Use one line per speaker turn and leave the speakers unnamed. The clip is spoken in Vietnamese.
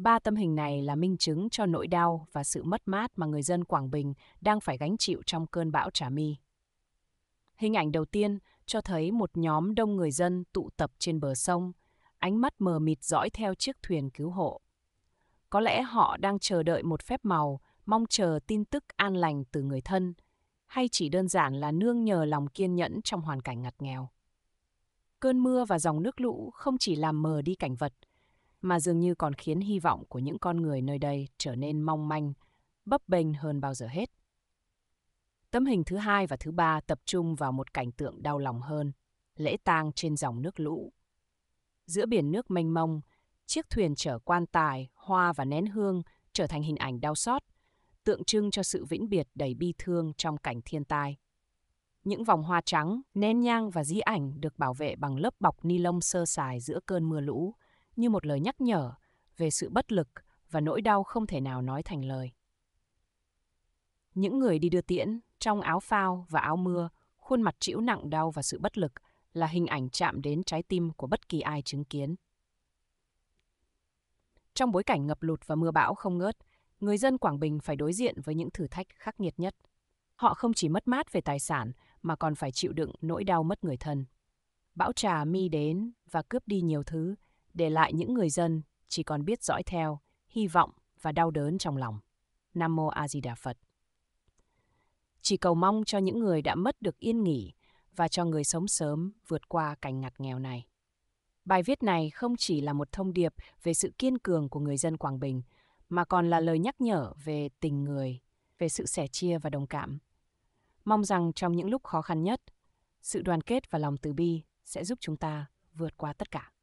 Ba tâm hình này là minh chứng cho nỗi đau và sự mất mát mà người dân Quảng Bình đang phải gánh chịu trong cơn bão Trà Mi. Hình ảnh đầu tiên cho thấy một nhóm đông người dân tụ tập trên bờ sông, ánh mắt mờ mịt dõi theo chiếc thuyền cứu hộ. Có lẽ họ đang chờ đợi một phép màu, mong chờ tin tức an lành từ người thân, hay chỉ đơn giản là nương nhờ lòng kiên nhẫn trong hoàn cảnh ngặt nghèo. Cơn mưa và dòng nước lũ không chỉ làm mờ đi cảnh vật, mà dường như còn khiến hy vọng của những con người nơi đây trở nên mong manh, bấp bênh hơn bao giờ hết. Tấm hình thứ hai và thứ ba tập trung vào một cảnh tượng đau lòng hơn, lễ tang trên dòng nước lũ. Giữa biển nước mênh mông, chiếc thuyền chở quan tài, hoa và nén hương trở thành hình ảnh đau xót, tượng trưng cho sự vĩnh biệt đầy bi thương trong cảnh thiên tai. Những vòng hoa trắng, nén nhang và di ảnh được bảo vệ bằng lớp bọc ni lông sơ sài giữa cơn mưa lũ, như một lời nhắc nhở về sự bất lực và nỗi đau không thể nào nói thành lời. Những người đi đưa tiễn trong áo phao và áo mưa, khuôn mặt chịu nặng đau và sự bất lực là hình ảnh chạm đến trái tim của bất kỳ ai chứng kiến. Trong bối cảnh ngập lụt và mưa bão không ngớt, người dân Quảng Bình phải đối diện với những thử thách khắc nghiệt nhất. Họ không chỉ mất mát về tài sản mà còn phải chịu đựng nỗi đau mất người thân. Bão trà mi đến và cướp đi nhiều thứ, để lại những người dân chỉ còn biết dõi theo, hy vọng và đau đớn trong lòng. Nam Mô A Di Đà Phật Chỉ cầu mong cho những người đã mất được yên nghỉ và cho người sống sớm vượt qua cảnh ngặt nghèo này. Bài viết này không chỉ là một thông điệp về sự kiên cường của người dân Quảng Bình, mà còn là lời nhắc nhở về tình người, về sự sẻ chia và đồng cảm. Mong rằng trong những lúc khó khăn nhất, sự đoàn kết và lòng từ bi sẽ giúp chúng ta vượt qua tất cả.